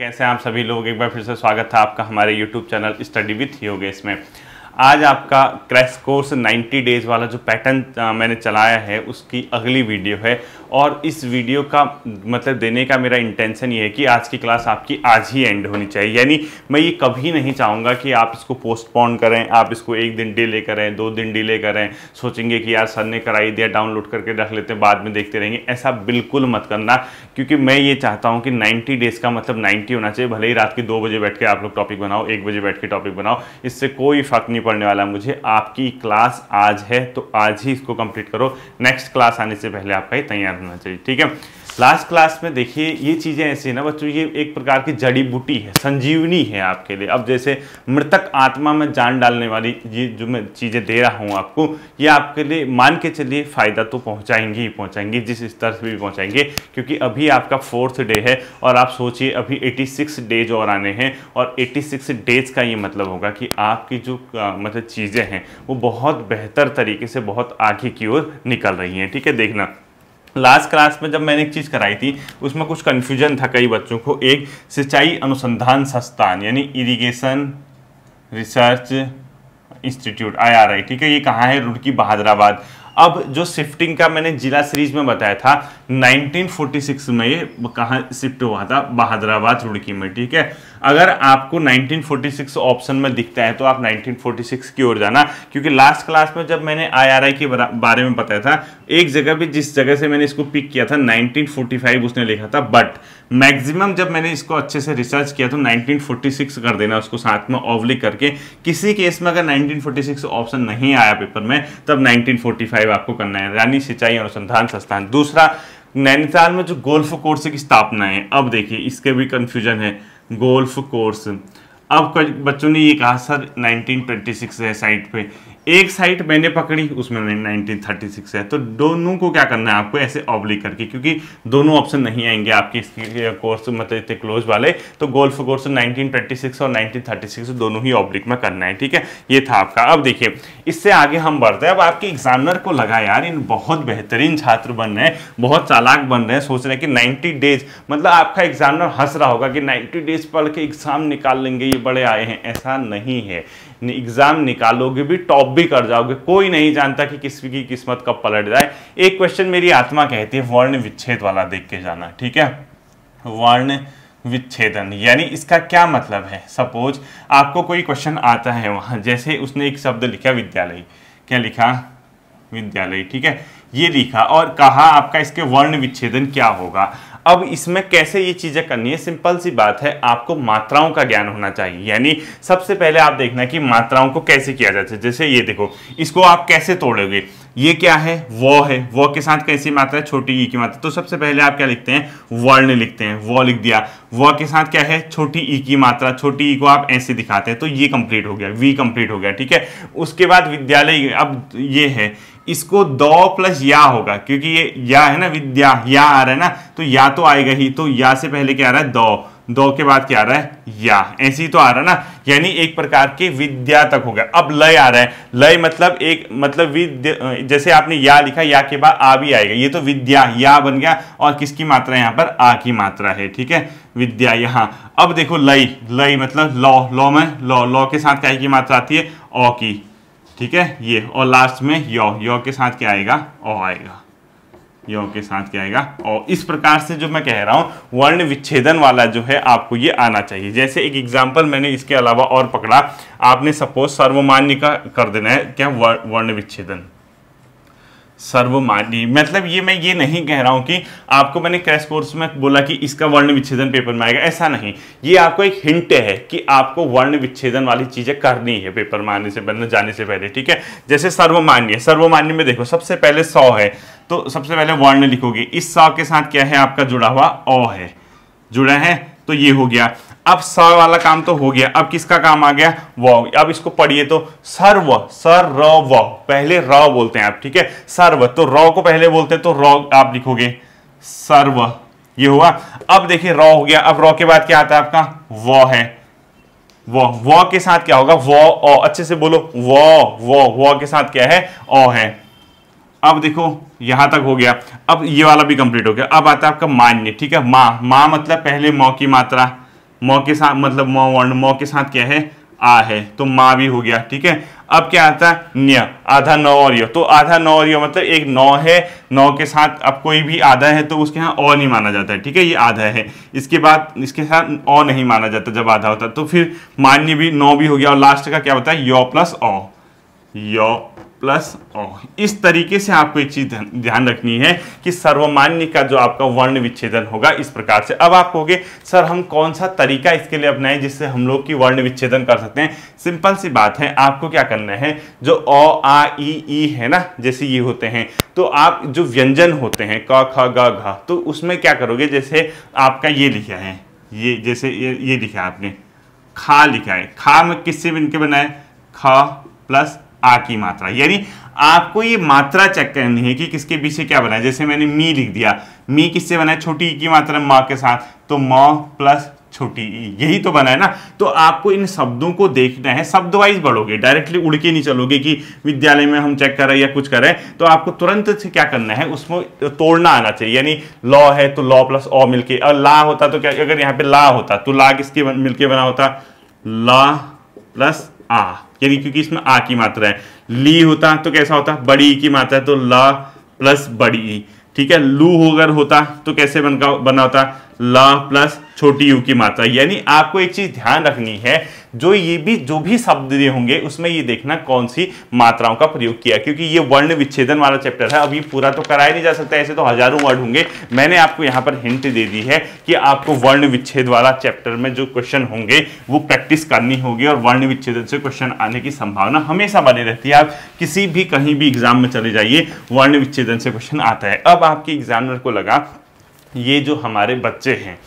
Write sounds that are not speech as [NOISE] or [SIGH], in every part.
कैसे आप सभी लोग एक बार फिर से स्वागत था आपका हमारे YouTube channel study with Yogesh में आज आपका क्रैश कोर्स 90 डेज वाला जो पैटर्न मैंने चलाया है उसकी अगली वीडियो है और इस वीडियो का मतलब देने का मेरा इंटेंशन ये है कि आज की क्लास आपकी आज ही एंड होनी चाहिए यानी मैं ये कभी नहीं चाहूँगा कि आप इसको पोस्टपोन करें आप इसको एक दिन डिले करें दो दिन डिले करें सोचेंगे कि यार सर ने कराई दिया डाउनलोड करके रख लेते हैं बाद में देखते रहेंगे ऐसा बिल्कुल मत करना क्योंकि मैं ये चाहता हूँ कि नाइन्टी डेज़ का मतलब नाइन्टी होना चाहिए भले ही रात के दो बजे बैठ के आप लोग टॉपिक बनाओ एक बजे बैठ के टॉपिक बनाओ इससे कोई फर्क नहीं पढ़ने वाला मुझे आपकी क्लास आज है तो आज ही इसको कंप्लीट करो नेक्स्ट क्लास आने से पहले आपका ही तैयार होना चाहिए ठीक है लास्ट क्लास में देखिए ये चीज़ें ऐसी ना बच्चों ये एक प्रकार की जड़ी बूटी है संजीवनी है आपके लिए अब जैसे मृतक आत्मा में जान डालने वाली ये जो मैं चीज़ें दे रहा हूँ आपको ये आपके लिए मान के चलिए फ़ायदा तो पहुँचाएंगी ही पहुँचाएंगी जिस स्तर से भी पहुँचाएंगे क्योंकि अभी आपका फोर्थ डे है और आप सोचिए अभी सिक्स डेज और आने हैं और सिक्स डेज का ये मतलब होगा कि आपकी जो मतलब चीज़ें हैं वो बहुत बेहतर तरीके से बहुत आगे की ओर निकल रही हैं ठीक है देखना लास्ट क्लास में जब मैंने एक चीज़ कराई थी उसमें कुछ कन्फ्यूजन था कई बच्चों को एक सिंचाई अनुसंधान संस्थान यानी इरीगेशन रिसर्च इंस्टीट्यूट आई ठीक है ये कहाँ है रुड़की बहादराबाद अब जो शिफ्टिंग का मैंने जिला सीरीज में बताया था 1946 में ये कहाँ शिफ्ट हुआ था बहादराबाद रुड़की में ठीक है अगर आपको 1946 ऑप्शन में दिखता है तो आप 1946 की ओर जाना क्योंकि लास्ट क्लास में जब मैंने आईआरआई के बारे में बताया था एक जगह भी जिस जगह से मैंने इसको पिक किया था 1945 उसने लिखा था बट मैक्सिमम जब मैंने इसको अच्छे से रिसर्च किया तो 1946 कर देना उसको साथ में ओवली करके किसी केस में अगर 1946 ऑप्शन नहीं आया पेपर में तब 1945 आपको करना है रानी सिंचाई अनुसंधान संस्थान दूसरा नैनीताल में जो गोल्फ कोर्स की स्थापना है अब देखिए इसके भी कन्फ्यूजन है गोल्फ कोर्स अब बच्चों ने ये कहा सर 1926 है साइट पे एक साइड मैंने पकड़ी उसमें 1936 है तो दोनों को क्या करना है आपको ऐसे ऑब्लिक करके क्योंकि दोनों ऑप्शन नहीं आएंगे आपके कोर्स मतलब इतने क्लोज वाले तो गोल्फ कोर्स 1926 और 1936 दोनों ही ऑब्लिक में करना है ठीक है ये था आपका अब देखिए इससे आगे हम बढ़ते हैं अब आपके एग्जामिनर को लगा यार इन बहुत बेहतरीन छात्र बन रहे हैं बहुत चालाक बन रहे हैं सोच रहे हैं कि नाइन्टी डेज मतलब आपका एग्जामिनर हंस रहा होगा कि नाइन्टी डेज पढ़ के एग्जाम निकाल लेंगे ये बड़े आए हैं ऐसा नहीं है एग्जाम निकालोगे भी टॉप भी कर जाओगे कोई नहीं जानता कि किसी की किस्मत कब पलट जाए एक क्वेश्चन मेरी आत्मा कहती है वर्ण विच्छेद वाला देख के जाना ठीक है वर्ण विच्छेदन यानी इसका क्या मतलब है सपोज आपको कोई क्वेश्चन आता है वहां जैसे उसने एक शब्द लिखा विद्यालय क्या लिखा विद्यालय ठीक है ये लिखा और कहा आपका इसके वर्ण विच्छेदन क्या होगा अब इसमें कैसे ये चीज़ें करनी है सिंपल सी बात है आपको मात्राओं का ज्ञान होना चाहिए यानी सबसे पहले आप देखना कि मात्राओं को कैसे किया जाता है जैसे ये देखो इसको आप कैसे तोड़ोगे ये क्या है व है व के साथ कैसी मात्रा है छोटी ई की मात्रा तो सबसे पहले आप क्या लिखते हैं वर्ण लिखते हैं व लिख दिया व के साथ क्या है छोटी ई की मात्रा छोटी ई को आप ऐसे दिखाते हैं तो ये कंप्लीट हो गया वी कंप्लीट हो गया ठीक है उसके बाद विद्यालय अब ये है इसको दो प्लस या होगा क्योंकि ये या है ना विद्या या आ रहा है ना तो या तो आएगा ही तो या से पहले क्या आ रहा है दो दो के बाद क्या आ रहा है या ऐसे ही तो आ रहा है ना यानी एक प्रकार के विद्या तक हो गया अब लय आ रहा है लय मतलब एक मतलब विद्या जैसे आपने या लिखा या के बाद आ भी आएगा ये तो विद्या या बन गया और किसकी मात्रा यहाँ पर आ की मात्रा है ठीक है विद्या यहां अब देखो लय लय मतलब लॉ लॉ में लॉ लॉ के साथ क्या की मात्रा आती है औ की ठीक है ये और लास्ट में यो यो के साथ क्या आएगा ओ आएगा यो के साथ क्या आएगा और इस प्रकार से जो मैं कह रहा हूँ वर्ण विच्छेदन वाला जो है आपको ये आना चाहिए जैसे एक एग्जाम्पल मैंने इसके अलावा और पकड़ा आपने सपोज सर्वमान्य का कर देना है क्या वर्ण विच्छेदन सर्वमान्य मतलब ये मैं ये नहीं कह रहा हूं कि आपको मैंने क्रैश कोर्स में बोला कि इसका वर्ण विच्छेदन पेपर में आएगा ऐसा नहीं ये आपको एक हिंट है कि आपको वर्ण विच्छेदन वाली चीज़ें करनी है पेपर में आने से बनने जाने से पहले ठीक है जैसे सर्वमान्य सर्वमान्य में देखो सबसे पहले सौ है तो सबसे पहले वर्ण लिखोगे इस सौ के साथ क्या है आपका जुड़ा हुआ अ है जुड़ा है तो ये हो गया अब स वाला काम तो हो गया अब किसका काम आ गया व अब इसको पढ़िए तो सर्व सर र व पहले र बोलते हैं आप ठीक है सर्व तो र को पहले बोलते हैं तो र आप लिखोगे सर्व ये हुआ अब देखिए रॉ हो गया अब रॉ के बाद क्या आता है आपका व है व व के साथ क्या होगा व अच्छे से बोलो व व व के साथ क्या है अ है अब देखो यहां तक हो गया अब ये वाला भी कंप्लीट हो गया अब आता है आपका मान्य ठीक है मां मा मतलब पहले मौ की मात्रा मौ के साथ मतलब मौ वर्ण मौ के साथ क्या है आ है तो मां भी हो गया ठीक है अब क्या आता है न्य आधा नौ और यो तो आधा नौ और यो मतलब एक नौ है नौ के साथ अब कोई भी आधा है तो उसके यहाँ और नहीं माना जाता है ठीक है ये आधा है इसके बाद इसके साथ और नहीं माना जाता जब आधा होता तो फिर मान्य भी नौ भी हो गया और लास्ट का क्या होता है यो प्लस ओ यो प्लस ओ इस तरीके से आपको एक चीज ध्यान रखनी है कि सर्वमान्य का जो आपका वर्ण विच्छेदन होगा इस प्रकार से अब आप कहोगे सर हम कौन सा तरीका इसके लिए अपनाएं जिससे हम लोग की वर्ण विच्छेदन कर सकते हैं सिंपल सी बात है आपको क्या करना है जो अ आ ई ई है ना जैसे ये होते हैं तो आप जो व्यंजन होते हैं क ख ग घ तो उसमें क्या करोगे जैसे आपका ये लिखा है ये जैसे ये ये लिखा है आपने खा लिखा है खा में किससे इनके बनाए ख प्लस आ की मात्रा यानी आपको ये मात्रा चेक करनी है कि किसके पीछे क्या बना है जैसे मैंने मी लिख दिया मी किससे बना है छोटी ई की मात्रा माँ के साथ तो माँ प्लस छोटी ई यही तो बना है ना तो आपको इन शब्दों को देखना है शब्द वाइज बढ़ोगे डायरेक्टली उड़ के नहीं चलोगे कि विद्यालय में हम चेक कर रहे या कुछ कर रहे तो आपको तुरंत से क्या करना है उसमें तोड़ना आना चाहिए यानी लॉ है तो लॉ प्लस ओ मिलके और ला होता तो क्या अगर यहाँ पे ला होता तो ला किसके मिलके बना होता ला प्लस आ यानी क्योंकि इसमें आ की मात्रा है ली होता तो कैसा होता बड़ी की मात्रा है तो ला प्लस बड़ी ई ठीक है लू अगर होता तो कैसे बनका बना होता ला प्लस छोटी यू की मात्रा यानी आपको एक चीज ध्यान रखनी है जो ये भी जो भी शब्द दिए होंगे उसमें ये देखना कौन सी मात्राओं का प्रयोग किया क्योंकि ये वर्ण विच्छेदन वाला चैप्टर है अभी पूरा तो कराया नहीं जा सकता ऐसे तो हजारों वर्ड होंगे मैंने आपको यहाँ पर हिंट दे दी है कि आपको वर्ण विच्छेद वाला चैप्टर में जो क्वेश्चन होंगे वो प्रैक्टिस करनी होगी और वर्ण विच्छेदन से क्वेश्चन आने की संभावना हमेशा बनी रहती है आप किसी भी कहीं भी एग्जाम में चले जाइए वर्ण विच्छेदन से क्वेश्चन आता है अब आपके एग्जामिनर को लगा ये जो हमारे बच्चे हैं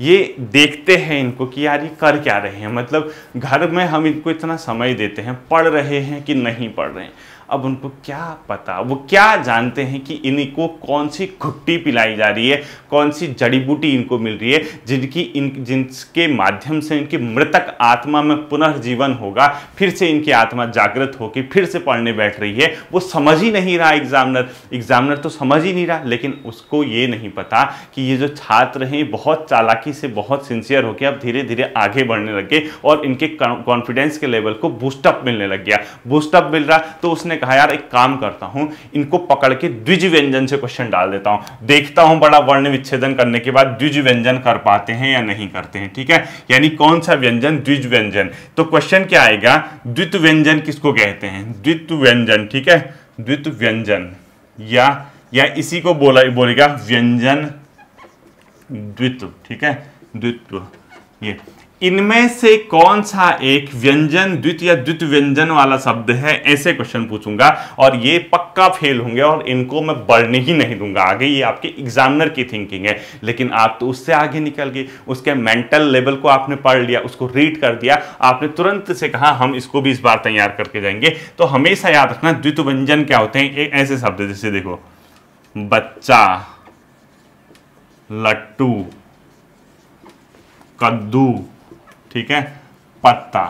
ये देखते हैं इनको कि यार ये कर क्या रहे हैं मतलब घर में हम इनको इतना समय देते हैं पढ़ रहे हैं कि नहीं पढ़ रहे हैं अब उनको क्या पता वो क्या जानते हैं कि इनको कौन सी खुट्टी पिलाई जा रही है कौन सी जड़ी बूटी इनको मिल रही है जिनकी इन जिनके माध्यम से इनकी मृतक आत्मा में पुनर्जीवन होगा फिर से इनकी आत्मा जागृत होकर फिर से पढ़ने बैठ रही है वो समझ ही नहीं रहा एग्जामिनर एग्जामिनर तो समझ ही नहीं रहा लेकिन उसको ये नहीं पता कि ये जो छात्र हैं बहुत चालाकी से बहुत सिंसियर होकर अब धीरे धीरे आगे बढ़ने लग गए और इनके कॉन्फिडेंस के लेवल को बूस्टअप मिलने लग गया बूस्टअप मिल रहा तो उसने उसने कहा यार एक काम करता हूं इनको पकड़ के द्विज व्यंजन से क्वेश्चन डाल देता हूं देखता हूं बड़ा वर्ण विच्छेदन करने के बाद द्विज व्यंजन कर पाते हैं या नहीं करते हैं ठीक है यानी कौन सा व्यंजन द्विज व्यंजन तो क्वेश्चन क्या आएगा द्वित व्यंजन किसको कहते हैं द्वित व्यंजन ठीक है द्वित व्यंजन या या इसी को बोला बोलेगा व्यंजन द्वित्व ठीक है द्वित्व ये इनमें से कौन सा एक व्यंजन द्वित या द्वित व्यंजन वाला शब्द है ऐसे क्वेश्चन पूछूंगा और ये पक्का फेल होंगे और इनको मैं बढ़ने ही नहीं दूंगा आगे ये आपके एग्जामिनर की थिंकिंग है लेकिन आप तो उससे आगे निकल गए उसके मेंटल लेवल को आपने पढ़ लिया उसको रीड कर दिया आपने तुरंत से कहा हम इसको भी इस बार तैयार करके जाएंगे तो हमेशा याद रखना द्वित व्यंजन क्या होते हैं एक ऐसे शब्द जैसे देखो बच्चा लट्टू कद्दू ठीक है पत्ता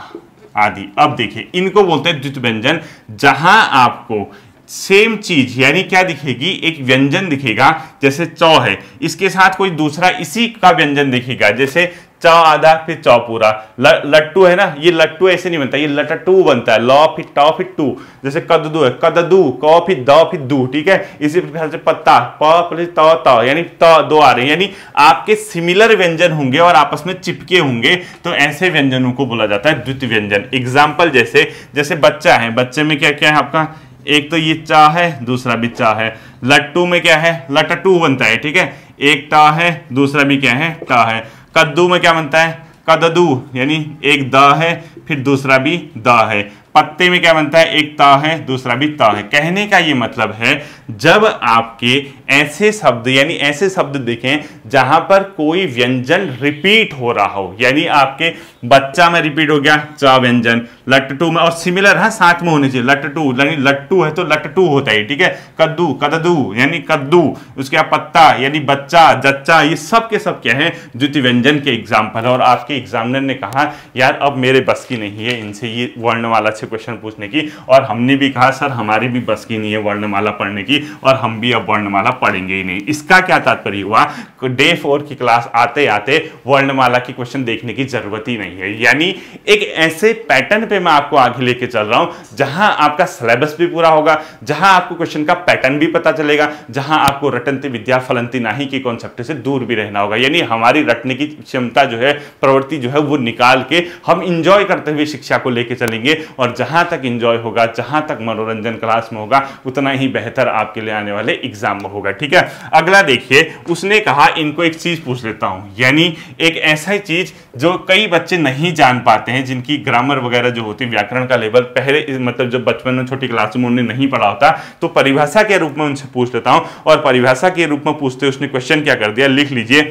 आदि अब देखिए इनको बोलते हैं द्वित व्यंजन जहां आपको सेम चीज यानी क्या दिखेगी एक व्यंजन दिखेगा जैसे चौ है इसके साथ कोई दूसरा इसी का व्यंजन दिखेगा जैसे चा आधा फिर चौ पूरा लट्टू है ना ये लट्टू ऐसे नहीं बनता ये लटटू बनता है लॉ फिर टॉ फिर टू जैसे कददू है कददू कौ फिर द फिर दू ठीक है इसी प्रकार से पत्ता प प्लस त यानी त दो आ रहे हैं यानी आपके सिमिलर व्यंजन होंगे और आपस में चिपके होंगे तो ऐसे व्यंजनों को बोला जाता है द्वितीय व्यंजन एग्जाम्पल जैसे जैसे बच्चा है बच्चे में क्या क्या है आपका एक तो ये चा है दूसरा भी चा है लट्टू में क्या है लटटू बनता है ठीक है एक टा है दूसरा भी क्या है टा है कद्दू में क्या बनता है कददू यानी एक द है फिर दूसरा भी द है पत्ते में क्या बनता है एक ता है दूसरा भी ता है कहने का ये मतलब है जब आपके ऐसे शब्द यानी ऐसे शब्द देखें जहां पर कोई व्यंजन रिपीट हो रहा हो यानी आपके बच्चा में रिपीट हो गया च व्यंजन लट्टू में और सिमिलर है साथ में होने चाहिए लट्टू यानी लट्टू है तो लट्टू होता है ठीक है कद्दू कददू यानी कद्दू उसके बाद पत्ता यानी बच्चा जच्चा ये सब के सब क्या है द्वितीय व्यंजन के एग्जाम्पल और आपके एग्जामिनर ने कहा यार अब मेरे बस की नहीं है इनसे ये वर्णमाला से क्वेश्चन पूछने की और हमने भी कहा सर हमारी भी बस की नहीं है वर्णमाला पढ़ने की जाएगी और हम भी अब वर्णमाला पढ़ेंगे ही नहीं इसका क्या तात्पर्य हुआ डे फोर की क्लास आते आते वर्णमाला की क्वेश्चन देखने की जरूरत ही नहीं है यानी एक ऐसे पैटर्न पे मैं आपको आगे लेके चल रहा हूं जहां आपका सिलेबस भी पूरा होगा जहां आपको क्वेश्चन का पैटर्न भी पता चलेगा जहां आपको रटनती विद्या फलंती नाही के कॉन्सेप्ट से दूर भी रहना होगा यानी हमारी रटने की क्षमता जो है प्रवृत्ति जो है वो निकाल के हम इंजॉय करते हुए शिक्षा को लेकर चलेंगे और जहां तक इंजॉय होगा जहां तक मनोरंजन क्लास में होगा उतना ही बेहतर आप आपके लिए आने वाले एग्जाम में होगा ठीक है अगला देखिए उसने कहा इनको एक चीज पूछ लेता हूं यानी एक ऐसा चीज जो कई बच्चे नहीं जान पाते हैं जिनकी ग्रामर वगैरह जो होती है व्याकरण का लेवल पहले मतलब जब बचपन में छोटी क्लास में उन्हें नहीं पढ़ा होता तो परिभाषा के रूप में उनसे पूछ लेता हूं और परिभाषा के रूप में पूछते उसने क्वेश्चन क्या कर दिया लिख लीजिए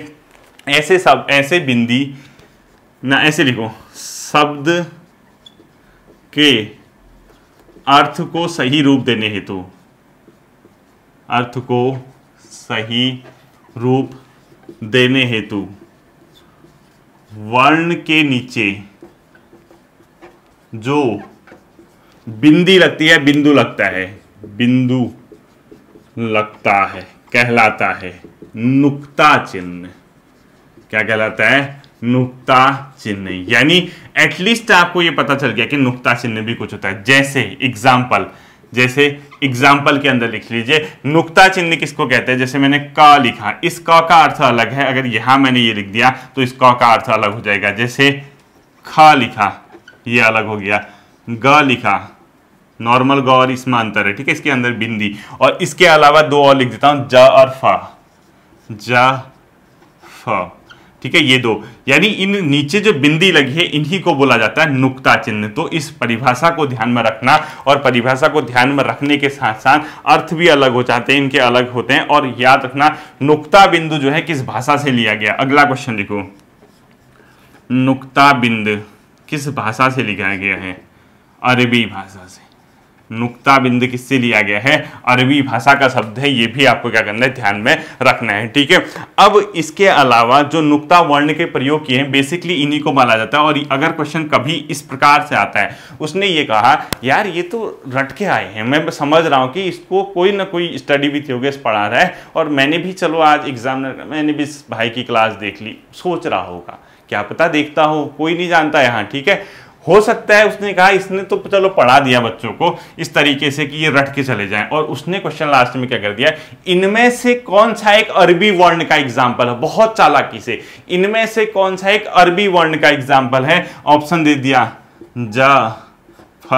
ऐसे सब ऐसे बिंदी ना ऐसे लिखो शब्द के अर्थ को सही रूप देने हेतु अर्थ को सही रूप देने हेतु वर्ण के नीचे जो बिंदी लगती है बिंदु लगता है बिंदु लगता है कहलाता है नुक्ता चिन्ह क्या कहलाता है नुक्ता चिन्ह यानी एटलीस्ट आपको यह पता चल गया कि नुक्ता चिन्ह भी कुछ होता है जैसे एग्जाम्पल जैसे एग्जाम्पल के अंदर लिख लीजिए नुकता चिन्ह किसको कहते हैं जैसे मैंने क लिखा इस क का अर्थ अलग है अगर यहां मैंने ये लिख दिया तो इस क का अर्थ अलग हो जाएगा जैसे ख लिखा ये अलग हो गया ग लिखा नॉर्मल ग और इसमें अंतर है ठीक है इसके अंदर बिंदी और इसके अलावा दो और लिख देता हूं ज और फ ज फ ठीक है ये दो यानी इन नीचे जो बिंदी लगी है इन्हीं को बोला जाता है नुक्ता चिन्ह तो इस परिभाषा को ध्यान में रखना और परिभाषा को ध्यान में रखने के साथ साथ अर्थ भी अलग हो जाते हैं इनके अलग होते हैं और याद रखना नुक्ता बिंदु जो है किस भाषा से लिया गया अगला क्वेश्चन लिखो नुक्ता बिंद किस भाषा से लिखा गया है अरबी भाषा से नुक्ता बिंद किससे लिया गया है अरबी भाषा का शब्द है ये भी आपको क्या करना है ध्यान में रखना है ठीक है अब इसके अलावा जो नुक्ता वर्ण के प्रयोग किए हैं बेसिकली इन्हीं को माना जाता है और अगर क्वेश्चन कभी इस प्रकार से आता है उसने ये कहा यार ये तो रट के आए हैं मैं समझ रहा हूँ कि इसको कोई ना कोई स्टडी विथ योगेश पढ़ा रहा है और मैंने भी चलो आज एग्जाम मैंने भी इस भाई की क्लास देख ली सोच रहा होगा क्या पता देखता हो कोई नहीं जानता यहाँ ठीक है हो सकता है उसने कहा इसने तो चलो पढ़ा दिया बच्चों को इस तरीके से कि ये रट के चले जाएं और उसने क्वेश्चन लास्ट में क्या कर दिया इनमें से कौन सा एक अरबी वर्ण का एग्जाम्पल है बहुत चालाकी से इनमें से कौन सा एक अरबी वर्ण का एग्जाम्पल है ऑप्शन दे दिया जा फ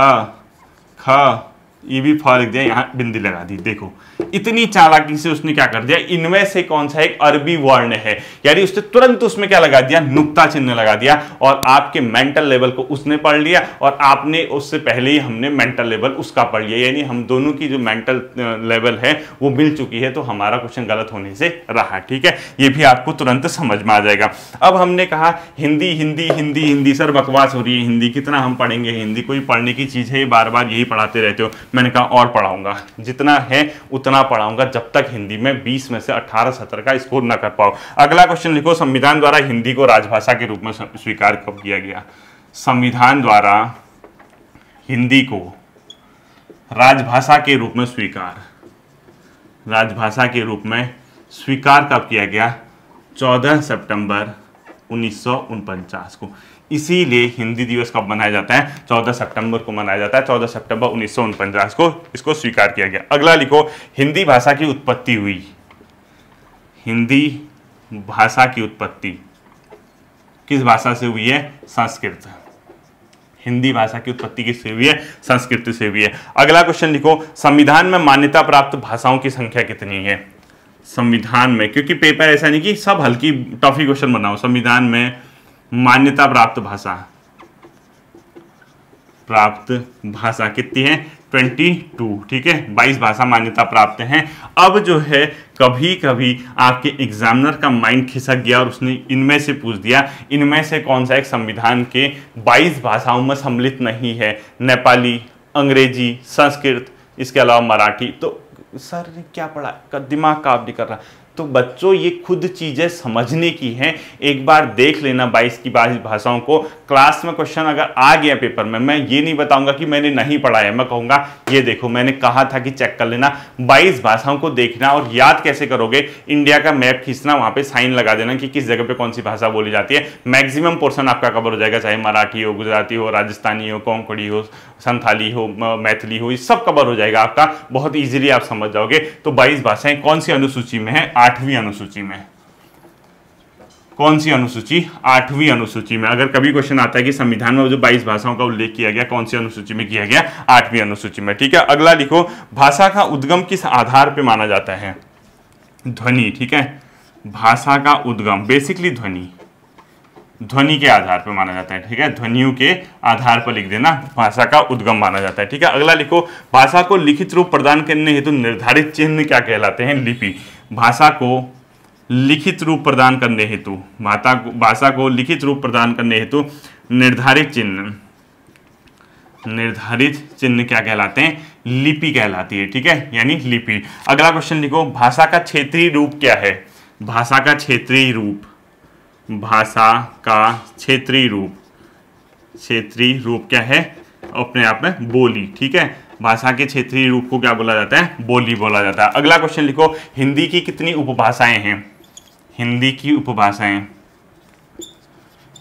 ख ये भी फ लिख दिया यहाँ बिंदी लगा दी देखो इतनी चालाकी से उसने क्या कर दिया इनमें से कौन सा एक अरबी वर्ण है यानी उसने तुरंत उसमें क्या लगा दिया नुक्ता चिन्ह लगा दिया और आपके मेंटल लेवल को उसने पढ़ लिया और आपने उससे पहले ही हमने मेंटल लेवल उसका पढ़ लिया यानी हम दोनों की जो मेंटल लेवल है वो मिल चुकी है तो हमारा क्वेश्चन गलत होने से रहा ठीक है ये भी आपको तुरंत समझ में आ जाएगा अब हमने कहा हिंदी हिंदी हिंदी हिंदी सर बकवास हो रही है हिंदी कितना हम पढ़ेंगे हिंदी कोई पढ़ने की चीज़ है बार बार यही पढ़ाते रहते हो मैंने कहा और पढ़ाऊंगा जितना है उतना उतना पढ़ाऊंगा जब तक हिंदी में 20 में से 18 सत्र का स्कोर न कर पाओ अगला क्वेश्चन लिखो संविधान द्वारा हिंदी को राजभाषा के रूप में स्वीकार कब किया गया संविधान द्वारा हिंदी को राजभाषा के रूप में स्वीकार राजभाषा के रूप में स्वीकार कब किया गया 14 सितंबर उन्नीस को इसीलिए हिंदी दिवस कब मनाया जाता है 14 सितंबर को मनाया जाता है 14 सितंबर उन्नीस को इसको स्वीकार किया गया अगला लिखो हिंदी भाषा की उत्पत्ति हुई हिंदी भाषा की उत्पत्ति किस भाषा से हुई है संस्कृत हिंदी भाषा की उत्पत्ति किससे हुई है संस्कृत से हुई है अगला क्वेश्चन लिखो संविधान में मान्यता प्राप्त भाषाओं की संख्या कितनी है संविधान में क्योंकि पेपर ऐसा नहीं कि सब हल्की टॉफी क्वेश्चन बनाओ संविधान में मान्यता प्राप्त भाषा प्राप्त भाषा कितनी है ट्वेंटी टू ठीक है बाईस भाषा मान्यता प्राप्त हैं अब जो है कभी कभी आपके एग्जामिनर का माइंड खिसक गया और उसने इनमें से पूछ दिया इनमें से कौन सा एक संविधान के बाईस भाषाओं में सम्मिलित नहीं है नेपाली अंग्रेजी संस्कृत इसके अलावा मराठी तो सर ने क्या पढ़ा का दिमाग काफ नहीं कर रहा तो बच्चों ये खुद चीज़ें समझने की हैं एक बार देख लेना बाईस की बाईस भाषाओं को क्लास में क्वेश्चन अगर आ गया पेपर में मैं ये नहीं बताऊंगा कि मैंने नहीं पढ़ाया मैं कहूंगा ये देखो मैंने कहा था कि चेक कर लेना बाईस भाषाओं को देखना और याद कैसे करोगे इंडिया का मैप खींचना वहाँ पर साइन लगा देना कि किस जगह पर कौन सी भाषा बोली जाती है मैक्सिमम पोर्सन आपका कवर हो जाएगा चाहे मराठी हो गुजराती हो राजस्थानी हो कोंकड़ी हो संथाली हो मैथिली हो ये सब कवर हो जाएगा आपका बहुत ईजिली आप समझ जाओगे तो बाईस भाषाएं कौन सी अनुसूची में है आठवीं अनुसूची में कौन सी अनुसूची आठवीं अनुसूची में अगर कभी क्वेश्चन आता है कि संविधान में जो 22 भाषाओं का उल्लेख किया गया कौन सी अनुसूची में किया गया आठवीं अनुसूची में ठीक है अगला लिखो भाषा का उद्गम किस आधार पर माना जाता है ध्वनि ठीक है भाषा का उद्गम बेसिकली ध्वनि ध्वनि के आधार पर माना जाता है ठीक है ध्वनियों के आधार पर लिख देना भाषा का उद्गम माना जाता है ठीक है अगला लिखो भाषा को लिखित रूप प्रदान करने हेतु निर्धारित चिन्ह क्या कहलाते हैं लिपि भाषा को लिखित रूप प्रदान करने हेतु माता भाषा को लिखित रूप प्रदान करने हेतु निर्धारित चिन्ह निर्धारित चिन्ह क्या कहलाते हैं लिपि कहलाती है ठीक है यानी लिपि अगला क्वेश्चन लिखो भाषा का क्षेत्रीय रूप क्या है भाषा का क्षेत्रीय रूप भाषा का क्षेत्रीय रूप क्षेत्रीय रूप क्या है अपने आप में बोली ठीक है भाषा के क्षेत्रीय रूप को क्या बोला जाता है बोली बोला जाता है अगला क्वेश्चन लिखो हिंदी की कितनी उपभाषाएं हैं हिंदी की उपभाषाएं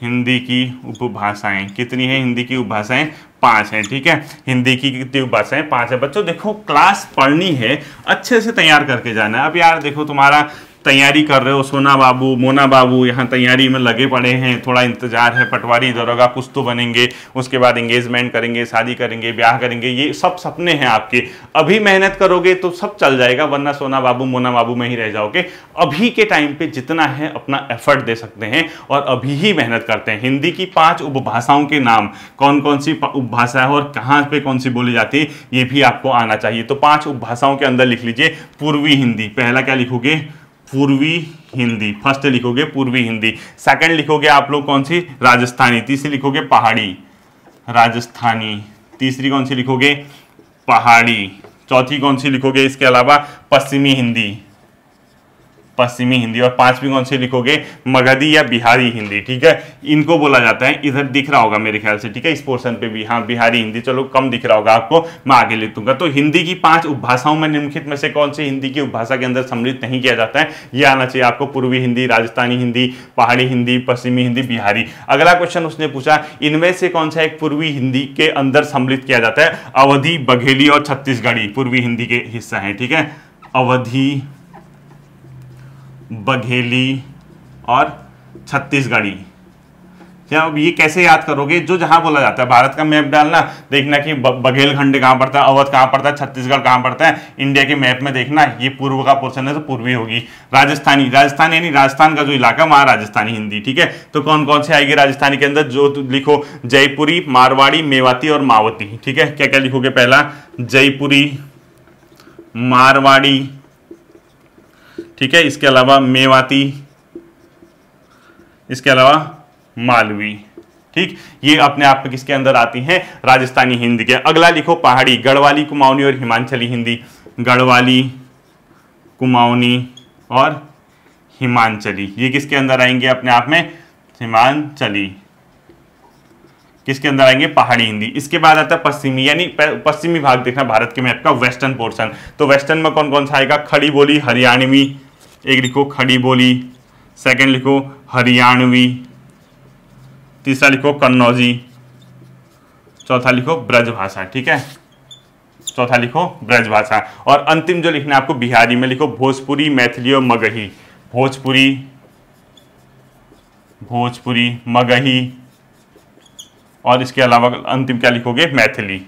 हिंदी की उपभाषाएं कितनी है हिंदी की उपभाषाएं पांच हैं ठीक है हिंदी की कितनी उपभाषाएं पांच है बच्चों देखो क्लास पढ़नी है अच्छे से तैयार करके जाना है अब यार देखो तुम्हारा तैयारी कर रहे हो सोना बाबू मोना बाबू यहाँ तैयारी में लगे पड़े हैं थोड़ा इंतजार है पटवारी दरोगा कुछ तो बनेंगे उसके बाद एंगेजमेंट करेंगे शादी करेंगे ब्याह करेंगे ये सब सपने हैं आपके अभी मेहनत करोगे तो सब चल जाएगा वरना सोना बाबू मोना बाबू में ही रह जाओगे अभी के टाइम पे जितना है अपना एफर्ट दे सकते हैं और अभी ही मेहनत करते हैं हिंदी की पांच उपभाषाओं के नाम कौन कौन सी उपभाषा है और कहाँ पे कौन सी बोली जाती है ये भी आपको आना चाहिए तो पांच उपभाषाओं के अंदर लिख लीजिए पूर्वी हिंदी पहला क्या लिखोगे पूर्वी हिंदी फर्स्ट लिखोगे पूर्वी हिंदी सेकंड लिखोगे आप लोग कौन सी राजस्थानी तीसरी लिखोगे पहाड़ी राजस्थानी तीसरी कौन सी लिखोगे पहाड़ी चौथी कौन सी लिखोगे इसके अलावा पश्चिमी हिंदी पश्चिमी हिंदी और पांचवी कौन सी लिखोगे मगधी या बिहारी हिंदी ठीक है इनको बोला जाता है इधर दिख रहा होगा मेरे ख्याल से ठीक है इस पोर्सन पे भी हाँ बिहारी हिंदी चलो कम दिख रहा होगा आपको मैं आगे लिख दूंगा तो हिंदी की पांच उपभाषाओं में निम्नलिखित में से कौन सी हिंदी की उपभाषा के अंदर सम्मिलित नहीं किया जाता है ये आना चाहिए आपको पूर्वी हिंदी राजस्थानी हिंदी पहाड़ी हिंदी पश्चिमी हिंदी बिहारी अगला क्वेश्चन उसने पूछा इनमें से कौन सा एक पूर्वी हिंदी के अंदर सम्मिलित किया जाता है अवधि बघेली और छत्तीसगढ़ी पूर्वी हिंदी के हिस्सा है ठीक है अवधि बघेली और छत्तीसगढ़ी क्या अब ये कैसे याद करोगे जो जहां बोला जाता है भारत का मैप डालना देखना कि बघेल खंड कहाँ पड़ता है अवध कहाँ पड़ता है छत्तीसगढ़ कहाँ पड़ता है इंडिया के मैप में देखना ये पूर्व का पोर्शन है तो पूर्वी होगी राजस्थानी राजस्थान यानी राजस्थान का जो इलाका वहाँ राजस्थानी हिंदी ठीक है तो कौन कौन से आएगी राजस्थानी के अंदर जो तो लिखो जयपुरी मारवाड़ी मेवाती और मावती ठीक है क्या क्या लिखोगे पहला जयपुरी मारवाड़ी ठीक है इसके अलावा मेवाती इसके अलावा मालवी ठीक ये अपने आप में किसके अंदर आती हैं राजस्थानी हिंदी के अगला लिखो पहाड़ी गढ़वाली कुमाऊनी और हिमांचली हिंदी गढ़वाली कुमाऊनी और हिमांचली ये किसके अंदर आएंगे अपने आप में हिमांचली किसके अंदर आएंगे पहाड़ी हिंदी इसके बाद आता है पश्चिमी यानी पश्चिमी भाग देखना भारत के मैप का वेस्टर्न पोर्शन तो वेस्टर्न में कौन कौन सा आएगा खड़ी बोली हरियाणवी एक लिखो खड़ी बोली सेकंड लिखो हरियाणवी तीसरा लिखो कन्नौजी चौथा लिखो ब्रजभाषा ठीक है चौथा लिखो ब्रजभाषा और अंतिम जो लिखना है आपको बिहारी में लिखो भोजपुरी मैथिली और मगही भोजपुरी भोजपुरी मगही और इसके अलावा अंतिम क्या लिखोगे मैथिली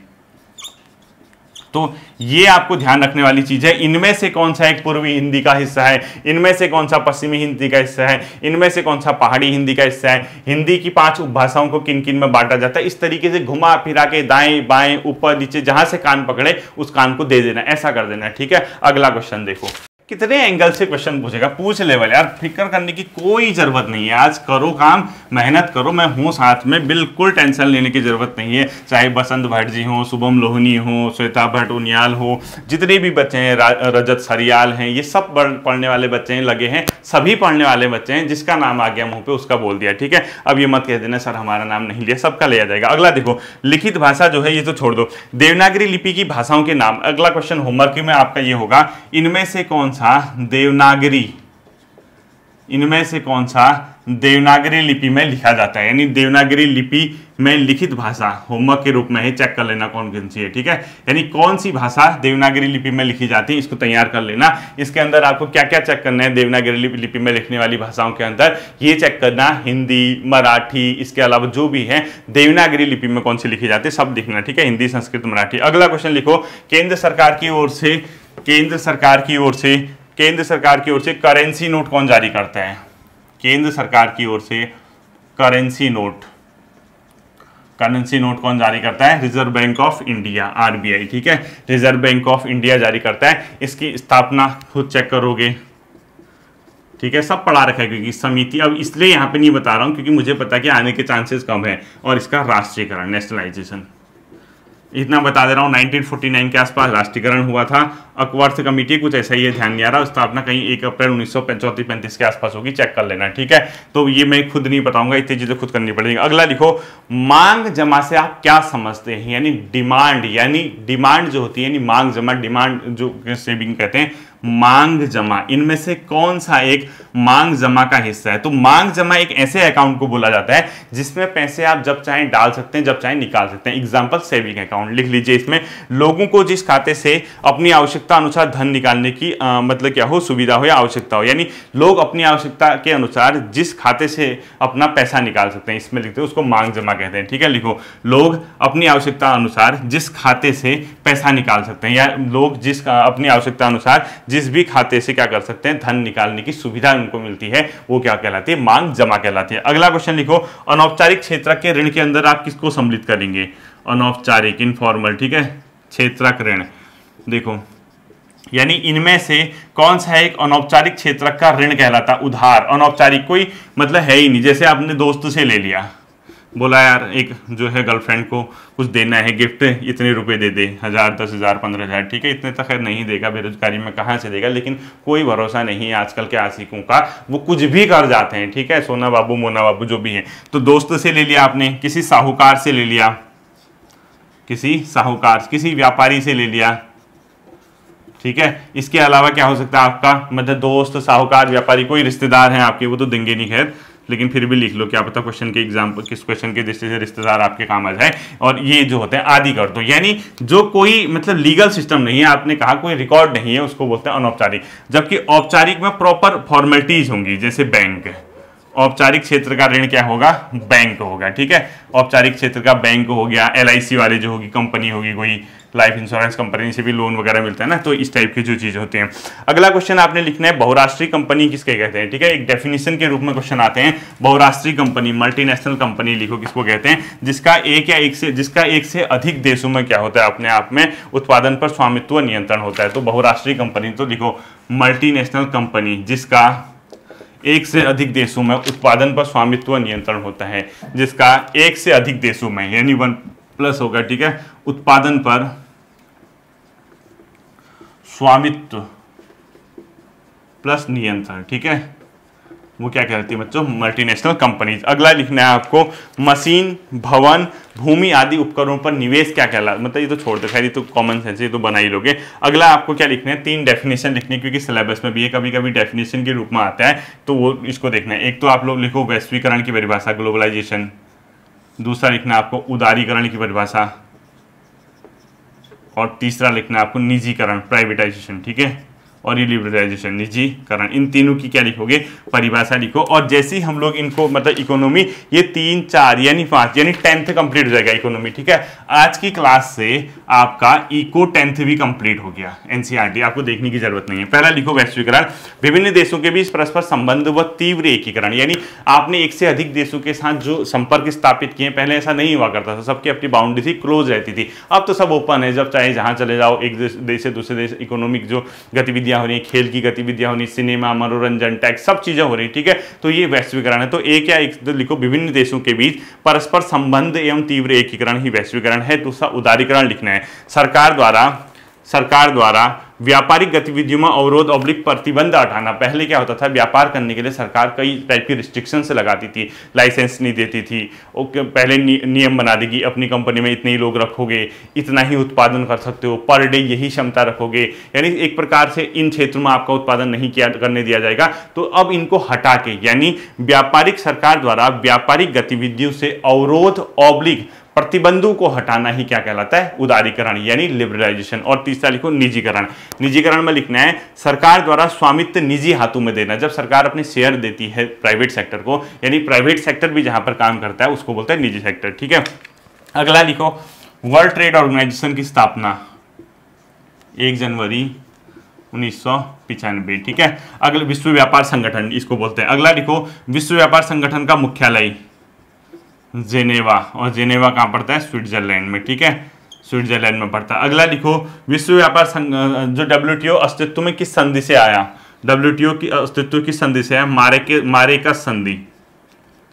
तो ये आपको ध्यान रखने वाली चीज़ है इनमें से कौन सा एक पूर्वी हिंदी का हिस्सा है इनमें से कौन सा पश्चिमी हिंदी का हिस्सा है इनमें से कौन सा पहाड़ी हिंदी का हिस्सा है हिंदी की पांच उपभाषाओं को किन किन में बांटा जाता है इस तरीके से घुमा फिरा के दाएं बाएं ऊपर नीचे जहां से कान पकड़े उस कान को दे देना ऐसा कर देना ठीक है अगला क्वेश्चन देखो कितने एंगल से क्वेश्चन पूछेगा पूछ लेवल यार फिक्र करने की कोई ज़रूरत नहीं है आज करो काम मेहनत करो मैं हूँ साथ में बिल्कुल टेंशन लेने की ज़रूरत नहीं है चाहे बसंत भट्ट जी हों शुभम लोहनी हो श्वेता भट्ट उनियाल हो जितने भी बच्चे हैं रजत सरियाल हैं ये सब पढ़ने वाले बच्चे हैं लगे हैं सभी पढ़ने वाले बच्चे हैं जिसका नाम आ गया मुँह पर उसका बोल दिया ठीक है अब ये मत कह देना सर हमारा नाम नहीं लिया सबका लिया जाएगा अगला देखो लिखित भाषा जो है ये तो छोड़ दो देवनागरी लिपि की भाषाओं के नाम अगला क्वेश्चन होमवर्क में आपका ये होगा इनमें से कौन सा देवनागरी इनमें से कौन सा देवनागरी लिपि में लिखा जाता है यानी देवनागरी लिपि में लिखित भाषा होमवर्क के रूप में ही चेक कर लेना कौन कौन सी है ठीक है यानी कौन सी भाषा देवनागरी लिपि में लिखी जाती है इसको तैयार कर लेना इसके अंदर आपको क्या क्या चेक करना है देवनागरी लिपि में लिखने वाली भाषाओं के अंदर ये चेक करना हिंदी मराठी इसके अलावा जो भी है देवनागरी लिपि में कौन सी लिखी जाती है सब लिखना ठीक है हिंदी संस्कृत मराठी अगला क्वेश्चन लिखो केंद्र सरकार की ओर से केंद्र सरकार की ओर से केंद्र सरकार की ओर से करेंसी नोट कौन जारी करता है केंद्र सरकार की ओर से करेंसी नोट करेंसी नोट कौन जारी करता है reserve bank of India RBI ठीक है रिजर्व बैंक ऑफ इंडिया जारी करता है इसकी स्थापना खुद चेक करोगे ठीक है सब पढ़ा रखा है क्योंकि समिति अब इसलिए यहां पे नहीं बता रहा हूं क्योंकि मुझे पता है कि आने के चांसेस कम है और इसका राष्ट्रीयकरण नेशनलाइजेशन इतना बता दे रहा हूँ 1949 के आसपास राष्ट्रीयकरण हुआ था अकवर्थ कमेटी कुछ ऐसा ही है ध्यान नहीं आ रहा स्थापना कहीं एक अप्रैल उन्नीस सौ पैंतीस के आसपास होगी चेक कर लेना ठीक है तो ये मैं खुद नहीं बताऊंगा इतनी चीज़ें खुद करनी पड़ेगी अगला लिखो मांग जमा से आप क्या समझते हैं यानी डिमांड यानी डिमांड जो होती है यानी मांग जमा डिमांड जो सेविंग कहते हैं मांग जमा इनमें से कौन सा एक मांग जमा का हिस्सा है तो मांग जमा एक ऐसे अकाउंट को बोला जाता है जिसमें पैसे आप जब चाहे डाल सकते हैं जब चाहे निकाल सकते हैं एग्जाम्पल सेविंग अकाउंट लिख लीजिए इसमें लोगों को जिस खाते से अपनी आवश्यकता अनुसार धन निकालने की आ, मतलब क्या हो सुविधा हो या आवश्यकता हो यानी लोग अपनी आवश्यकता के अनुसार जिस खाते से अपना पैसा निकाल सकते हैं इसमें लिखते हैं उसको मांग जमा कहते हैं ठीक है लिखो लोग अपनी आवश्यकता अनुसार जिस खाते से पैसा निकाल सकते हैं या लोग जिस अपनी आवश्यकता अनुसार जिस भी खाते से क्या कर सकते हैं धन निकालने की सुविधा उनको मिलती है वो क्या कहलाती है मांग जमा कहलाती है अगला क्वेश्चन लिखो अनौपचारिक क्षेत्र के ऋण के अंदर आप किसको सम्मिलित करेंगे अनौपचारिक इनफॉर्मल ठीक है क्षेत्रक ऋण देखो यानी इनमें से कौन सा है एक अनौपचारिक क्षेत्र का ऋण कहलाता उधार अनौपचारिक कोई मतलब है ही नहीं जैसे आपने दोस्त से ले लिया बोला यार एक जो है गर्लफ्रेंड को कुछ देना है गिफ्ट इतने रुपए दे दे हज़ार दस हज़ार पंद्रह हज़ार ठीक है इतने तक तो खैर नहीं देगा बेरोजगारी में कहाँ से देगा लेकिन कोई भरोसा नहीं है आजकल के आशिकों का वो कुछ भी कर जाते हैं ठीक है सोना बाबू मोना बाबू जो भी हैं तो दोस्त से ले लिया आपने किसी साहूकार से ले लिया किसी साहूकार किसी व्यापारी से ले लिया ठीक है इसके अलावा क्या हो सकता है आपका मतलब दोस्त साहूकार व्यापारी कोई रिश्तेदार हैं आपके वो तो देंगे नहीं खैर लेकिन फिर भी लिख लो क्या पता क्वेश्चन के एग्जाम्पल किस क्वेश्चन के दृष्टि से रिश्तेदार आपके काम आ जाए और ये जो होते हैं आदि कर दो यानी जो कोई मतलब लीगल सिस्टम नहीं है आपने कहा कोई रिकॉर्ड नहीं है उसको बोलते हैं अनौपचारिक जबकि औपचारिक में प्रॉपर फॉर्मेलिटीज होंगी जैसे बैंक है औपचारिक क्षेत्र का ऋण क्या होगा बैंक होगा ठीक है औपचारिक क्षेत्र का बैंक हो गया एल वाले जो होगी कंपनी होगी कोई लाइफ इंश्योरेंस कंपनी से भी लोन वगैरह मिलता है ना तो इस टाइप की जो चीज़ होती हैं अगला क्वेश्चन आपने लिखना है बहुराष्ट्रीय कंपनी किसके कहते हैं ठीक है एक डेफिनेशन के रूप में क्वेश्चन आते हैं बहुराष्ट्रीय कंपनी मल्टीनेशनल कंपनी लिखो किसको कहते हैं जिसका एक या एक से जिसका एक से अधिक देशों में क्या होता है अपने आप में उत्पादन पर स्वामित्व नियंत्रण होता है तो बहुराष्ट्रीय कंपनी तो लिखो मल्टीनेशनल कंपनी जिसका एक से अधिक देशों में उत्पादन पर स्वामित्व नियंत्रण होता है जिसका एक से अधिक देशों में यानी वन प्लस होगा ठीक है उत्पादन पर स्वामित्व प्लस नियंत्रण ठीक है वो क्या कहती है बच्चों मल्टीनेशनल कंपनीज अगला लिखना है आपको मशीन भवन भूमि आदि उपकरणों पर निवेश क्या कहला मतलब ये तो छोड़ दो खैर ये तो कॉमन सेंस ये तो बना ही लोगे अगला आपको क्या लिखना है तीन डेफिनेशन लिखने क्योंकि सिलेबस में भी ये कभी कभी डेफिनेशन के रूप में आता है तो वो इसको देखना है एक तो आप लोग लिखो वैश्वीकरण की परिभाषा ग्लोबलाइजेशन दूसरा लिखना है आपको उदारीकरण की परिभाषा और तीसरा लिखना है आपको निजीकरण प्राइवेटाइजेशन ठीक है और ये लिबरलाइजेशन निजीकरण इन तीनों की क्या लिखोगे परिभाषा लिखो और जैसे ही हम लोग इनको मतलब इकोनॉमी ये तीन चार यानी पांच यानी टेंथ कंप्लीट हो जाएगा इकोनॉमी ठीक है आज की क्लास से आपका इको टेंथ भी कंप्लीट हो गया एनसीईआरटी e आपको देखने की जरूरत नहीं है पहला लिखो वैश्वीकरण विभिन्न देशों के बीच परस्पर संबंध व तीव्र एकीकरण यानी आपने एक से अधिक देशों के साथ जो संपर्क स्थापित किए पहले ऐसा नहीं हुआ करता था सबकी अपनी बाउंड्री थी क्लोज रहती थी अब तो सब ओपन है जब चाहे जहां चले जाओ एक देश से दूसरे देश इकोनॉमिक जो गतिविधि गतिविधियां हो रही खेल की गतिविधियां हो रही सिनेमा मनोरंजन टैक्स सब चीज़ें हो रही ठीक है तो ये वैश्वीकरण है तो एक या एक लिखो विभिन्न देशों के बीच परस्पर संबंध एवं तीव्र एकीकरण ही वैश्वीकरण है दूसरा उदारीकरण लिखना है सरकार द्वारा सरकार द्वारा व्यापारिक गतिविधियों में अवरोध ऑब्लिक प्रतिबंध हटाना पहले क्या होता था व्यापार करने के लिए सरकार कई टाइप की रिस्ट्रिक्शन से लगाती थी लाइसेंस नहीं देती थी ओके पहले नियम बना देगी अपनी कंपनी में इतने ही लोग रखोगे इतना ही उत्पादन कर सकते हो पर डे यही क्षमता रखोगे यानी एक प्रकार से इन क्षेत्रों में आपका उत्पादन नहीं किया करने दिया जाएगा तो अब इनको हटा के यानी व्यापारिक सरकार द्वारा व्यापारिक गतिविधियों से अवरोध ऑब्लिक प्रतिबंधों को हटाना ही क्या कहलाता है उदारीकरण यानी लिबरलाइजेशन और तीसरा लिखो निजीकरण निजीकरण में लिखना है सरकार द्वारा स्वामित्व निजी हाथों में देना जब सरकार अपने शेयर देती है प्राइवेट सेक्टर को यानी प्राइवेट सेक्टर भी जहां पर काम करता है उसको बोलते हैं निजी सेक्टर ठीक है अगला लिखो वर्ल्ड ट्रेड ऑर्गेनाइजेशन की स्थापना एक जनवरी उन्नीस ठीक है अगले विश्व व्यापार संगठन इसको बोलते हैं अगला लिखो विश्व व्यापार संगठन का मुख्यालय जेनेवा और जेनेवा कहां पड़ता है स्विट्जरलैंड में ठीक है स्विट्जरलैंड में पड़ता अगला लिखो विश्व व्यापार संघ जो डब्ल्यू अस्तित्व में किस संधि से आया डब्ल्यू की अस्तित्व की संधि से आया मारे के का संधि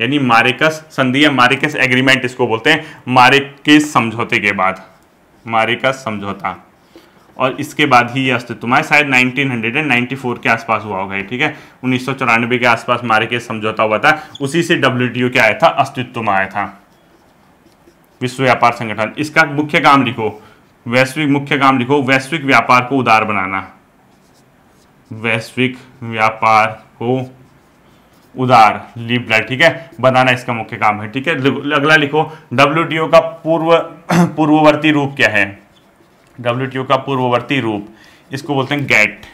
यानी मारेकस संधि या मारेकस एग्रीमेंट इसको बोलते हैं मारेकस समझौते के बाद मारेकस समझौता और इसके बाद ही ये अस्तित्व में शायद 1994 के आसपास हुआ होगा ठीक है उन्नीस के आसपास मारेकस समझौता हुआ था उसी से डब्ल्यू क्या आया था अस्तित्व में आया था विश्व व्यापार संगठन इसका मुख्य काम लिखो वैश्विक मुख्य काम लिखो वैश्विक व्यापार को उदार बनाना वैश्विक व्यापार को उदार लिबरल ठीक है बनाना इसका मुख्य काम है ठीक है अगला लिखो डब्ल्यू का पूर्व [CLEARS THROAT] पूर्ववर्ती रूप क्या है डब्ल्यू का पूर्ववर्ती रूप इसको बोलते हैं GATT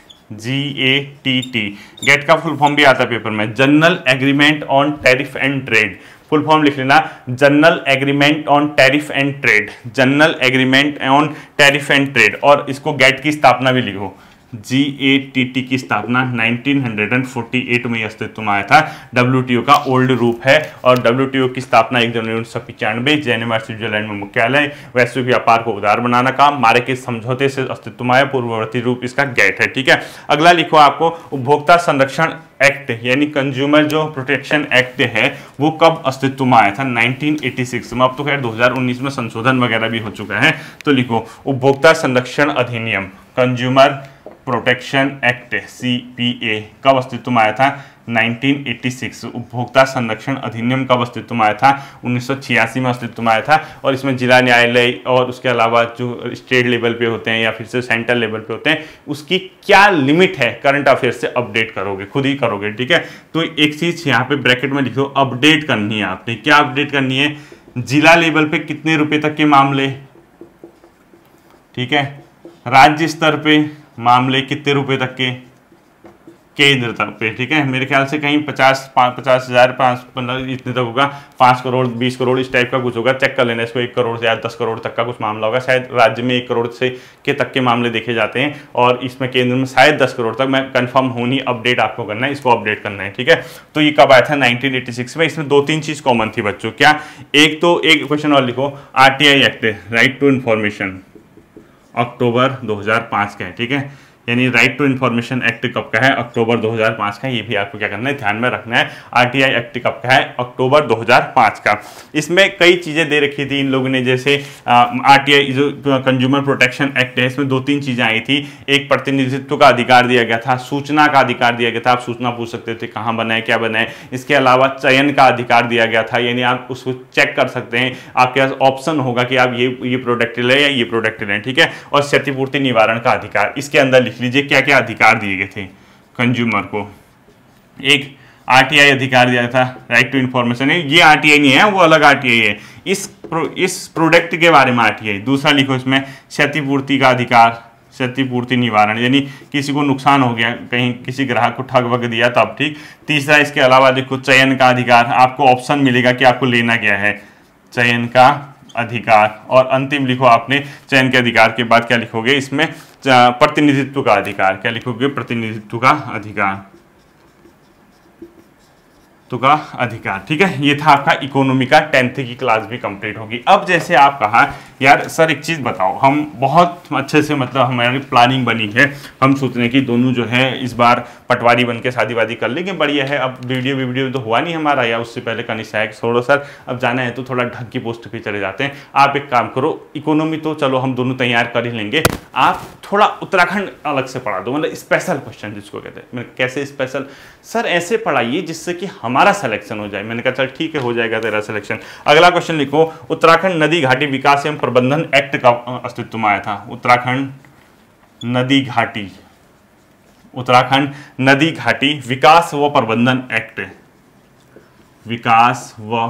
G A T T GATT का फुल फॉर्म भी आता है पेपर में general agreement on tariff and trade full form लिख लेना general agreement on tariff and trade general agreement on tariff and trade और इसको गेट की स्थापना भी लिखो जी ए टी टी की स्थापना 1948 में अस्तित्व में आया था डब्ल्यू का ओल्ड रूप है और डब्ल्यू की स्थापना एक जनवरी उन्नीस सौ पचानवे जेनेवा स्विट्जरलैंड में मुख्यालय वैश्विक व्यापार को उदार बनाना काम मारे के समझौते से अस्तित्व में आया पूर्ववर्ती रूप इसका गैट है ठीक है अगला लिखो आपको उपभोक्ता संरक्षण एक्ट यानी कंज्यूमर जो प्रोटेक्शन एक्ट है वो कब अस्तित्व में आया था 1986 में अब तो खैर 2019 में संशोधन वगैरह भी हो चुका है तो लिखो उपभोक्ता संरक्षण अधिनियम consumer protection act C P A कब अस्तित्व में आया था 1986 उपभोक्ता संरक्षण अधिनियम कब अस्तित्व में आया था 1986 में अस्तित्व में आया था और इसमें जिला न्यायालय और उसके अलावा जो स्टेट लेवल पे होते हैं या फिर से सेंट्रल लेवल पे होते हैं उसकी क्या लिमिट है करंट अफेयर से अपडेट करोगे खुद ही करोगे ठीक है तो एक चीज़ यहाँ पे ब्रैकेट में लिखो अपडेट करनी है आपने क्या अपडेट करनी है जिला लेवल पे कितने रुपए तक के मामले ठीक है राज्य स्तर पर मामले कितने रुपए तक के केंद्र तक पे ठीक है मेरे ख्याल से कहीं पचास पचास हज़ार पाँच पंद्रह इतने तक होगा पाँच करोड़ बीस करोड़ इस टाइप का कुछ होगा चेक कर लेना इसको एक करोड़ से या दस करोड़ तक का कुछ मामला होगा शायद राज्य में एक करोड़ से के तक के मामले देखे जाते हैं और इसमें केंद्र में शायद दस करोड़ तक मैं कन्फर्म होनी अपडेट आपको करना है इसको अपडेट करना है ठीक है तो ये कब आया था नाइनटीन में इसमें दो तीन चीज़ कॉमन थी बच्चों क्या एक तो एक क्वेश्चन और लिखो R act right to information October 2005 का है ठीक है यानी राइट टू इन्फॉर्मेशन एक्ट कब का है अक्टूबर 2005 का ये भी आपको क्या करना है ध्यान में रखना है आरटीआई एक्ट कब का है अक्टूबर 2005 का इसमें कई चीज़ें दे रखी थी इन लोगों ने जैसे आरटीआई जो कंज्यूमर प्रोटेक्शन एक्ट है इसमें दो तीन चीज़ें आई थी एक प्रतिनिधित्व का अधिकार दिया गया था सूचना का अधिकार दिया गया था आप सूचना पूछ सकते थे कहाँ बनाए क्या बनाए इसके अलावा चयन का अधिकार दिया गया था यानी आप उसको चेक कर सकते हैं आपके पास ऑप्शन होगा कि आप ये ये प्रोडक्ट लें या ये प्रोडक्ट लें ठीक है और क्षतिपूर्ति निवारण का अधिकार इसके अंदर लिख लीजिए क्या क्या अधिकार दिए गए थे कंज्यूमर को एक आरटीआई अधिकार दिया था राइट टू इन्फॉर्मेशन ये आरटीआई नहीं है वो अलग आरटीआई है इस प्रो, इस प्रोडक्ट के बारे में आरटीआई दूसरा लिखो इसमें क्षतिपूर्ति का अधिकार क्षतिपूर्ति निवारण यानी किसी को नुकसान हो गया कहीं किसी ग्राहक को ठग वग दिया तब ठीक तीसरा इसके अलावा देखो चयन का अधिकार आपको ऑप्शन मिलेगा कि आपको लेना क्या है चयन का अधिकार और अंतिम लिखो आपने चयन के अधिकार के बाद क्या लिखोगे इसमें प्रतिनिधित्व का अधिकार क्या लिखोगे प्रतिनिधित्व का अधिकार तो का अधिकार ठीक है ये था आपका इकोनॉमी का टेंथ की क्लास भी कंप्लीट होगी अब जैसे आप कहा यार सर एक चीज़ बताओ हम बहुत अच्छे से मतलब हमारी प्लानिंग बनी है हम सोच हैं कि दोनों जो है इस बार पटवारी बन के शादी वादी कर लेंगे बढ़िया है अब वीडियो वीडियो तो हुआ नहीं हमारा या उससे पहले कनिष्ठा है छोड़ो सर अब जाना है तो थोड़ा ढंग की पोस्ट पर चले जाते हैं आप एक काम करो इकोनॉमी तो चलो हम दोनों तैयार कर ही लेंगे आप थोड़ा उत्तराखंड अलग से पढ़ा दो मतलब स्पेशल क्वेश्चन जिसको कहते हैं मतलब कैसे स्पेशल सर ऐसे पढ़ाइए जिससे कि हमारे हमारा सिलेक्शन हो जाए मैंने कहा चल ठीक है हो जाएगा तेरा सिलेक्शन अगला क्वेश्चन लिखो उत्तराखंड नदी घाटी विकास एवं प्रबंधन एक्ट का अस्तित्व में आया था उत्तराखंड नदी घाटी उत्तराखंड नदी घाटी विकास व प्रबंधन एक्ट विकास व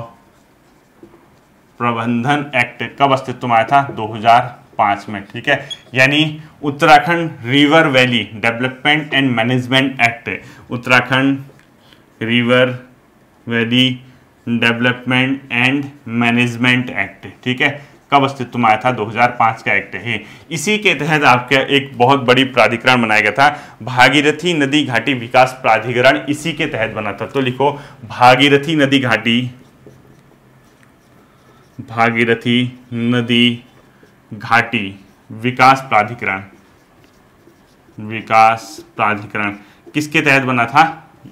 प्रबंधन एक्ट कब अस्तित्व में आया था 2005 में ठीक है यानी Uttarakhand river valley development and management act Uttarakhand river व डेवलपमेंट एंड मैनेजमेंट एक्ट ठीक है कब अस्तित्व में आया था 2005 का एक्ट है इसी के तहत आपका एक बहुत बड़ी प्राधिकरण बनाया गया था भागीरथी नदी घाटी विकास प्राधिकरण इसी के तहत बना था तो लिखो भागीरथी नदी घाटी भागीरथी नदी घाटी विकास प्राधिकरण विकास प्राधिकरण किसके तहत बना था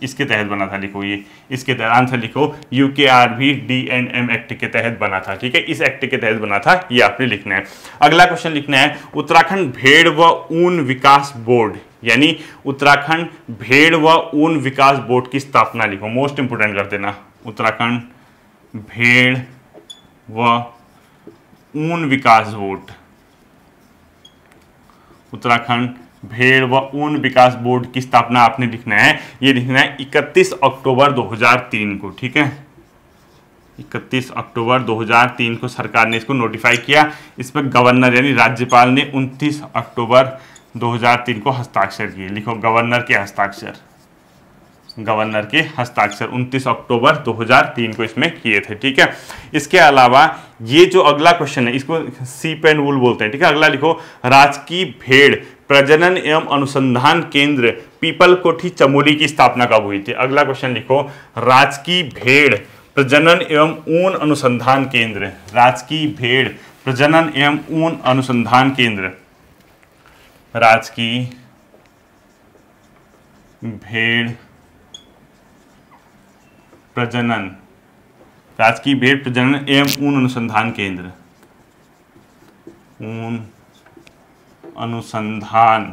इसके तहत बना था लिखो ये इसके तहत आंसर लिखो यू के आर भी डी एन एम एक्ट के तहत बना था ठीक है इस एक्ट के तहत बना था ये आपने लिखना है अगला क्वेश्चन लिखना है उत्तराखंड भेड़ व ऊन विकास बोर्ड यानी उत्तराखंड भेड़ व ऊन विकास बोर्ड की स्थापना लिखो मोस्ट इंपोर्टेंट कर देना उत्तराखंड भेड़ व ऊन विकास बोर्ड उत्तराखंड भेड़ व ऊन विकास बोर्ड की स्थापना आपने लिखना है ये लिखना है 31 अक्टूबर 2003 को ठीक है 31 अक्टूबर 2003 को सरकार ने इसको नोटिफाई किया इस पर गवर्नर यानी राज्यपाल ने 29 अक्टूबर 2003 को हस्ताक्षर किए लिखो गवर्नर के हस्ताक्षर गवर्नर के हस्ताक्षर 29 अक्टूबर 2003 को इसमें किए थे ठीक है इसके अलावा ये जो अगला क्वेश्चन है इसको सी पेन वूल बोलते हैं ठीक है अगला लिखो राजकीय भेड़ प्रजनन एवं अनुसंधान केंद्र पीपल कोठी चमोली की स्थापना कब हुई थी अगला क्वेश्चन लिखो राजकीय भेड़ प्रजनन एवं ऊन अनुसंधान केंद्र राजकीय भेड़ प्रजनन एवं ऊन अनुसंधान केंद्र राजकीय भेड़ प्रजनन राजकीय भेड़ प्रजनन एवं ऊन अनुसंधान केंद्र ऊन अनुसंधान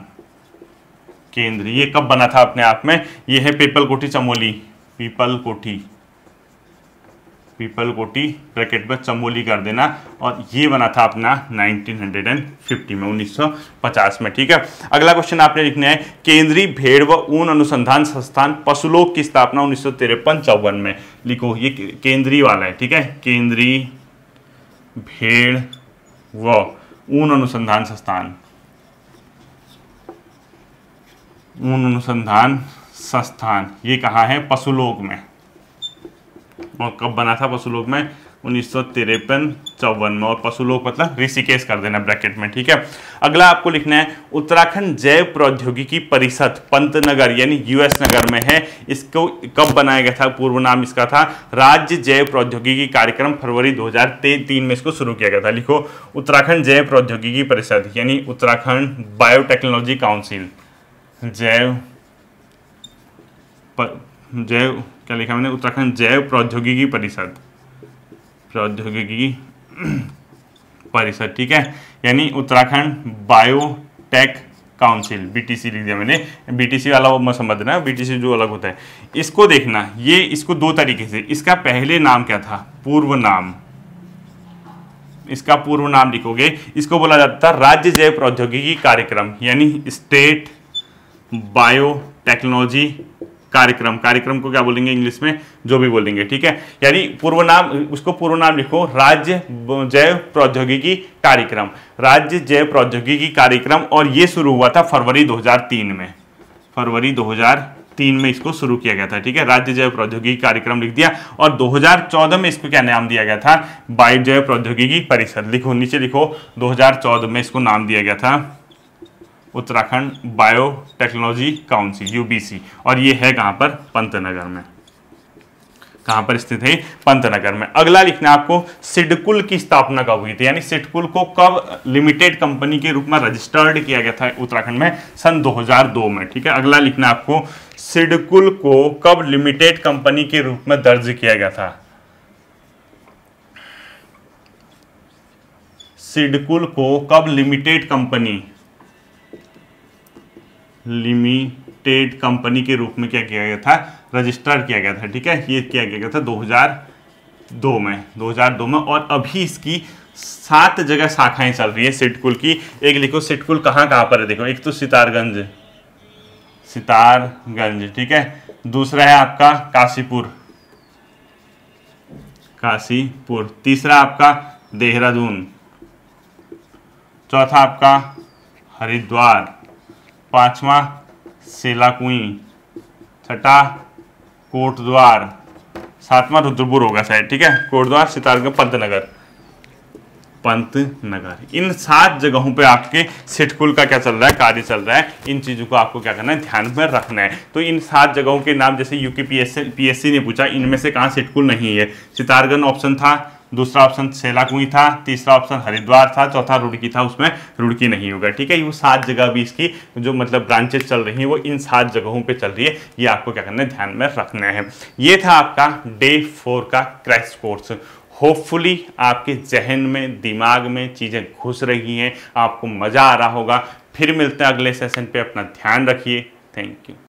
केंद्र ये कब बना था अपने आप में ये है Pipalkoti Chamoli Pipalkoti Pipalkoti bracket में चमोली कर देना और ये बना था अपना 1950 में 1950 में ठीक है अगला क्वेश्चन आपने लिखना है केंद्रीय भेड़ व ऊन अनुसंधान संस्थान पशुलोक की स्थापना उन्नीस सौ तिरपन में लिखो ये केंद्रीय वाला है ठीक है केंद्रीय भेड़ व ऊन अनुसंधान संस्थान ऊन अनुसंधान संस्थान ये कहाँ है पशुलोक में और कब बना था पशुलोक में उन्नीस सौ तिरपन चौवन में और पशुलोक मतलब ऋषिकेश कर देना ब्रैकेट में ठीक है अगला आपको लिखना है उत्तराखंड जैव प्रौद्योगिकी परिषद पंत नगर यानी यूएस नगर में है इसको कब बनाया गया था पूर्व नाम इसका था राज्य जैव प्रौद्योगिकी कार्यक्रम फरवरी दो हजार तीन में इसको शुरू किया गया था लिखो उत्तराखंड जैव प्रौद्योगिकी परिषद यानी उत्तराखंड बायोटेक्नोलॉजी काउंसिल जैव पर, जैव क्या लिखा मैंने उत्तराखंड जैव प्रौद्योगिकी परिषद प्रौद्योगिकी [CLEARS THROAT] परिषद ठीक है यानी उत्तराखंड बायोटेक काउंसिल बीटीसी लिख दिया मैंने बीटीसी वाला वो मैं समझना बीटीसी जो अलग होता है इसको देखना ये इसको दो तरीके से इसका पहले नाम क्या था पूर्व नाम इसका पूर्व नाम लिखोगे इसको बोला जाता था राज्य जैव प्रौद्योगिकी कार्यक्रम यानी स्टेट बायो टेक्नोलॉजी कार्यक्रम कार्यक्रम को क्या बोलेंगे इंग्लिश में जो भी बोलेंगे ठीक है यानी पूर्व नाम उसको पूर्व नाम लिखो राज्य जैव प्रौद्योगिकी कार्यक्रम राज्य जैव प्रौद्योगिकी कार्यक्रम और यह शुरू हुआ था फरवरी 2003 में फरवरी 2003 में इसको शुरू किया गया था ठीक है राज्य जैव प्रौद्योगिकी कार्यक्रम लिख दिया और दो में इसको क्या नाम दिया गया था बायो जैव प्रौद्योगिकी परिषद लिखो नीचे लिखो दो में इसको नाम दिया गया था Uttarakhand biotechnology council UBC और ये है कहां पर पंतनगर में कहां पर स्थित है पंतनगर में अगला लिखना आपको सिडकुल की स्थापना कब हुई थी यानी सिडकुल को कब लिमिटेड कंपनी के रूप में रजिस्टर्ड किया गया था उत्तराखंड में सन 2002 में ठीक है अगला लिखना आपको सिडकुल को कब लिमिटेड कंपनी के रूप में दर्ज किया गया था सिडकुल को कब लिमिटेड कंपनी लिमिटेड कंपनी के रूप में क्या किया गया था रजिस्टर किया गया था ठीक है ये किया गया था 2002 में 2002 में और अभी इसकी सात जगह शाखाएं चल रही है सिटकुल की एक लिखो सिटकुल कहाँ कहाँ पर है देखो एक तो सितारगंज सितारगंज ठीक है दूसरा है आपका काशीपुर काशीपुर तीसरा आपका देहरादून चौथा आपका हरिद्वार पांचवा सेलाकुई छठा कोटद्वार सातवां रुद्रपुर होगा शायद ठीक है कोटद्वार सितारगढ़ पंतनगर पंतनगर इन सात जगहों पे आपके सिटकुल का क्या चल रहा है कार्य चल रहा है इन चीज़ों को आपको क्या करना है ध्यान में रखना है तो इन सात जगहों के नाम जैसे यूके पीएससी सी ने पूछा इनमें से कहा सिटकुल नहीं है सितारगन ऑप्शन था दूसरा ऑप्शन सेलाकुई था तीसरा ऑप्शन हरिद्वार था चौथा रुड़की था उसमें रुड़की नहीं होगा ठीक है ये वो सात जगह भी इसकी जो मतलब ब्रांचेज चल रही हैं वो इन सात जगहों पर चल रही है ये आपको क्या करना है ध्यान में रखना है ये था आपका डे फोर का क्रैश कोर्स होपफुली आपके जहन में दिमाग में चीज़ें घुस रही हैं आपको मज़ा आ रहा होगा फिर मिलते हैं अगले सेशन पे अपना ध्यान रखिए थैंक यू